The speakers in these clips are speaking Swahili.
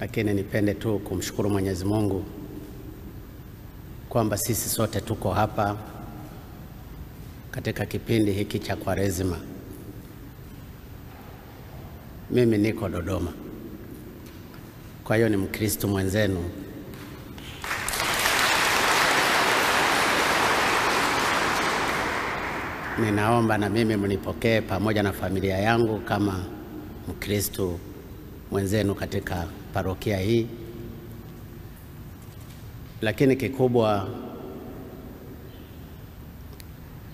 Lakini nipende tu kumshukuru Mwenyezi Mungu kwamba sisi sote tuko hapa katika kipindi hiki cha Kwaresima. Mimi niko Dodoma, kwa hiyo ni Mkristo mwenzenu ninaomba na mimi mnipokee pamoja na familia yangu kama Mkristo mwenzenu katika parokia hii, lakini kikubwa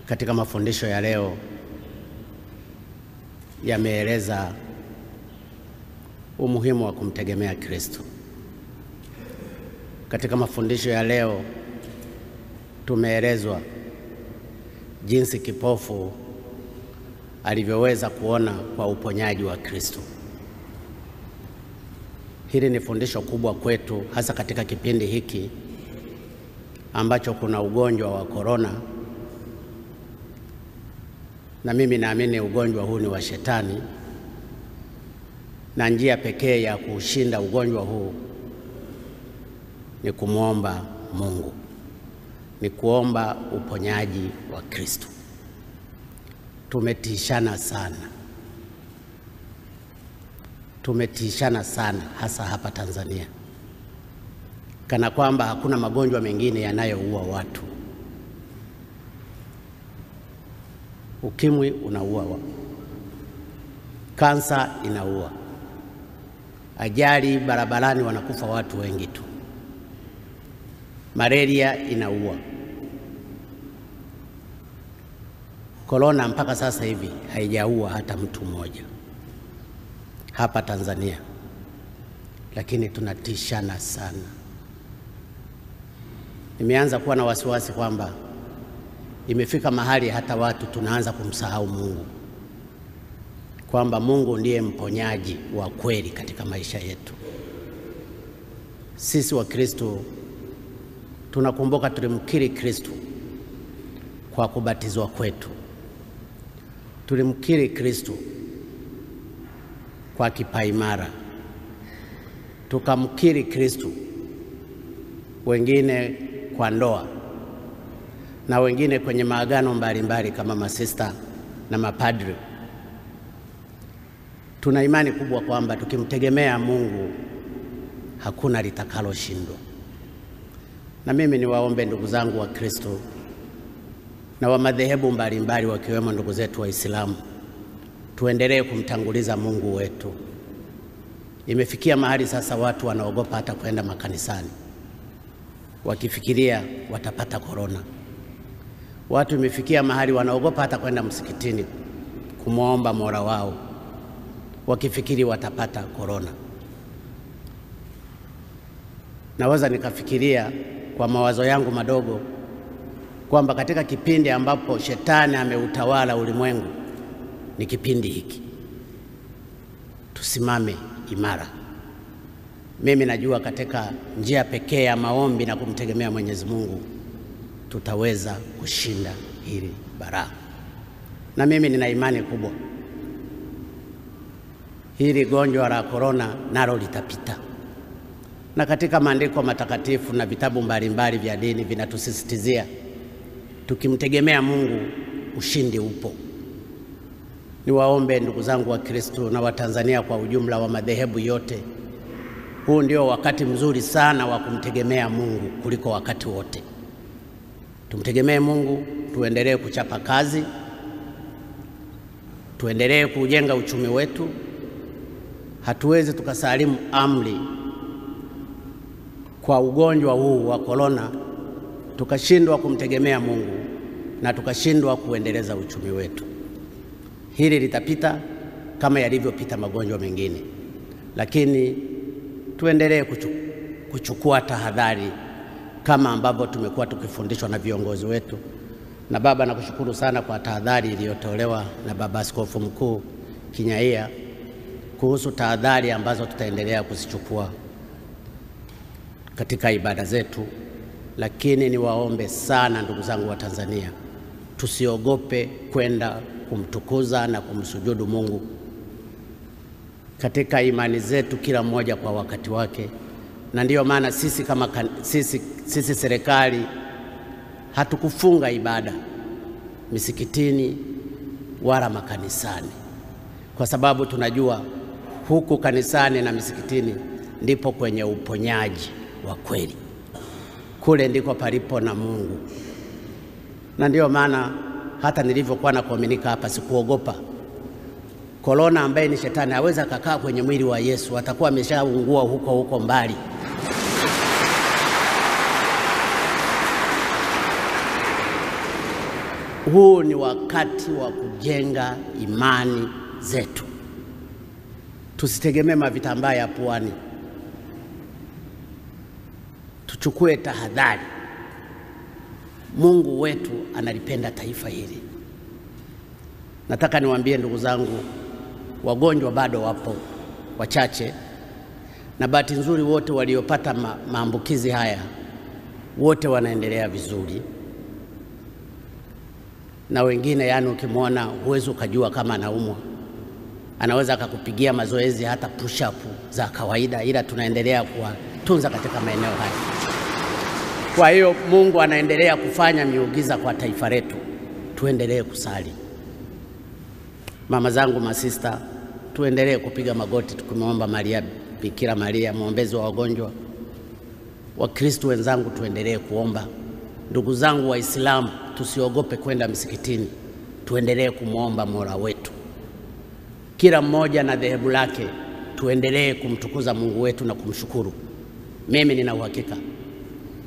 katika mafundisho ya leo yameeleza umuhimu wa kumtegemea Kristo. Katika mafundisho ya leo tumeelezwa jinsi kipofu alivyoweza kuona kwa uponyaji wa Kristo. Hili ni fundisho kubwa kwetu, hasa katika kipindi hiki ambacho kuna ugonjwa wa korona, na mimi naamini ugonjwa huu ni wa Shetani, na njia pekee ya kuushinda ugonjwa huu ni kumwomba Mungu, ni kuomba uponyaji wa Kristo. Tumetishana sana tumetishana sana, hasa hapa Tanzania, kana kwamba hakuna magonjwa mengine yanayoua watu. Ukimwi unaua, kansa inaua, ajali barabarani wanakufa watu wengi tu, malaria inaua, korona mpaka sasa hivi haijaua hata mtu mmoja hapa Tanzania, lakini tunatishana sana. Nimeanza kuwa na wasiwasi kwamba imefika mahali hata watu tunaanza kumsahau Mungu, kwamba Mungu ndiye mponyaji wa kweli katika maisha yetu. Sisi Wakristo tunakumbuka tulimkiri Kristo kwa kubatizwa kwetu, tulimkiri Kristo kwa kipaimara, tukamkiri Kristu, wengine kwa ndoa na wengine kwenye maagano mbalimbali kama masista na mapadri. Tuna imani kubwa kwamba tukimtegemea Mungu hakuna litakaloshindwa. Na mimi niwaombe ndugu zangu wa Kristo na wa madhehebu mbalimbali wakiwemo ndugu zetu Waislamu tuendelee kumtanguliza Mungu wetu. Imefikia mahali sasa watu wanaogopa hata kwenda makanisani, wakifikiria watapata korona. Watu imefikia mahali wanaogopa hata kwenda msikitini kumwomba Mola wao, wakifikiri watapata korona. Naweza nikafikiria kwa mawazo yangu madogo kwamba katika kipindi ambapo shetani ameutawala ulimwengu ni kipindi hiki, tusimame imara. Mimi najua katika njia pekee ya maombi na kumtegemea Mwenyezi Mungu tutaweza kushinda hili baraa na mimi nina imani kubwa hili gonjwa la korona nalo litapita, na katika maandiko matakatifu na vitabu mbalimbali vya dini vinatusisitizia tukimtegemea Mungu ushindi upo. Niwaombe ndugu zangu wa Kristo na Watanzania kwa ujumla wa madhehebu yote, huu ndio wakati mzuri sana wa kumtegemea Mungu kuliko wakati wote. Tumtegemee Mungu, tuendelee kuchapa kazi, tuendelee kujenga uchumi wetu. Hatuwezi tukasalimu amri kwa ugonjwa huu wa korona tukashindwa kumtegemea Mungu na tukashindwa kuendeleza uchumi wetu. Hili litapita kama yalivyopita magonjwa mengine, lakini tuendelee kuchukua tahadhari kama ambavyo tumekuwa tukifundishwa na viongozi wetu. Na baba, nakushukuru sana kwa tahadhari iliyotolewa na baba askofu mkuu Kinyaia kuhusu tahadhari ambazo tutaendelea kuzichukua katika ibada zetu. Lakini niwaombe sana ndugu zangu wa Tanzania, tusiogope kwenda kumtukuza na kumsujudu Mungu katika imani zetu, kila mmoja kwa wakati wake. Na ndiyo maana sisi kama kan, sisi, sisi serikali hatukufunga ibada misikitini wala makanisani, kwa sababu tunajua huku kanisani na misikitini ndipo kwenye uponyaji wa kweli, kule ndiko palipo na Mungu, na ndiyo maana hata nilivyokuwa na kuaminika hapa, sikuogopa korona, ambaye ni shetani aweza akakaa kwenye mwili wa Yesu, atakuwa ameshaungua huko huko mbali. Huu ni wakati wa kujenga imani zetu. Tusitegemee mavitambaa ya puani, tuchukue tahadhari. Mungu wetu analipenda taifa hili. Nataka niwaambie ndugu zangu, wagonjwa bado wapo wachache, na bahati nzuri wote waliopata ma maambukizi haya wote wanaendelea vizuri, na wengine, yaani ukimwona huwezi ukajua kama anaumwa. Anaweza akakupigia mazoezi hata push up za kawaida, ila tunaendelea kuwatunza katika maeneo haya. Kwa hiyo Mungu anaendelea kufanya miujiza kwa taifa letu, tuendelee kusali. Mama zangu masista, tuendelee kupiga magoti tukimwomba Maria, Bikira Maria, mwombezi wa wagonjwa. Wakristo wenzangu, tuendelee kuomba. Ndugu zangu Waislamu, tusiogope kwenda msikitini, tuendelee kumwomba Mola wetu. Kila mmoja na dhehebu lake, tuendelee kumtukuza Mungu wetu na kumshukuru. Mimi nina uhakika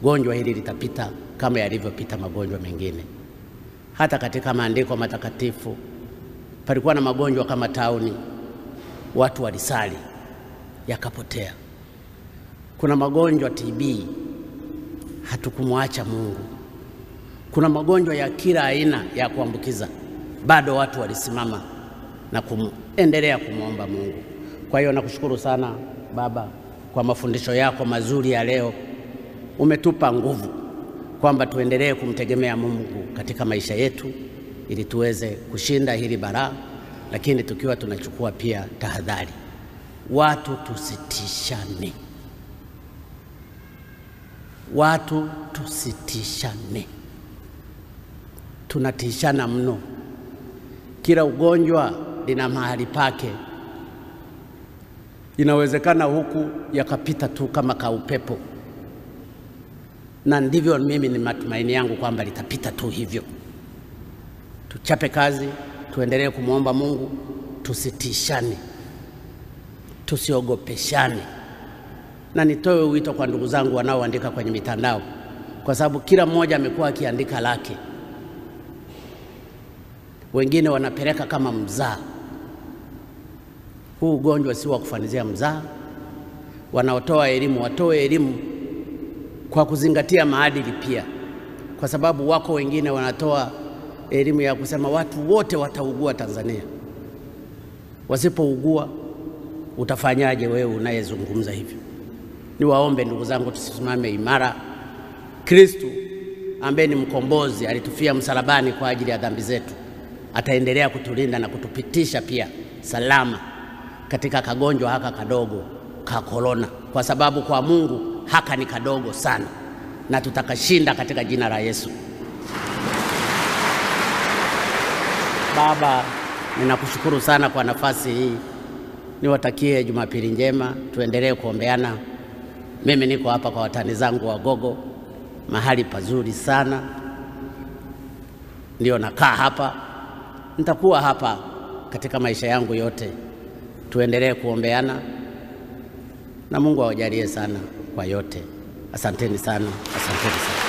gonjwa hili litapita kama yalivyopita magonjwa mengine. Hata katika maandiko matakatifu palikuwa na magonjwa kama tauni, watu walisali yakapotea. Kuna magonjwa TB, hatukumwacha Mungu. Kuna magonjwa ya kila aina ya kuambukiza, bado watu walisimama na kuendelea kumwomba Mungu. Kwa hiyo nakushukuru sana baba kwa mafundisho yako mazuri ya leo umetupa nguvu kwamba tuendelee kumtegemea Mungu katika maisha yetu ili tuweze kushinda hili baraa lakini tukiwa tunachukua pia tahadhari, watu tusitishane, watu tusitishane. Tunatishana mno, kila ugonjwa lina mahali pake. Inawezekana huku yakapita tu kama kaupepo na ndivyo mimi ni matumaini yangu kwamba litapita tu hivyo. Tuchape kazi, tuendelee kumwomba Mungu, tusitishane, tusiogopeshane. Na nitoe wito kwa ndugu zangu wanaoandika kwenye mitandao, kwa sababu kila mmoja amekuwa akiandika lake, wengine wanapeleka kama mzaa. Huu ugonjwa si wa kufanizia mzaa. Wanaotoa elimu watoe elimu kwa kuzingatia maadili pia, kwa sababu wako wengine wanatoa elimu ya kusema watu wote wataugua Tanzania. Wasipougua utafanyaje wewe unayezungumza hivyo? Niwaombe ndugu zangu, tusimame imara. Kristu ambaye ni mkombozi alitufia msalabani kwa ajili ya dhambi zetu, ataendelea kutulinda na kutupitisha pia salama katika kagonjwa haka kadogo ka korona, kwa sababu kwa Mungu haka ni kadogo sana, na tutakashinda katika jina la Yesu. Baba, ninakushukuru sana kwa nafasi hii, niwatakie Jumapili njema, tuendelee kuombeana. Mimi niko hapa kwa watani zangu Wagogo, mahali pazuri sana, ndio nakaa hapa, nitakuwa hapa katika maisha yangu yote. Tuendelee kuombeana na Mungu awajalie sana kwa yote. Asanteni sana, asanteni sana.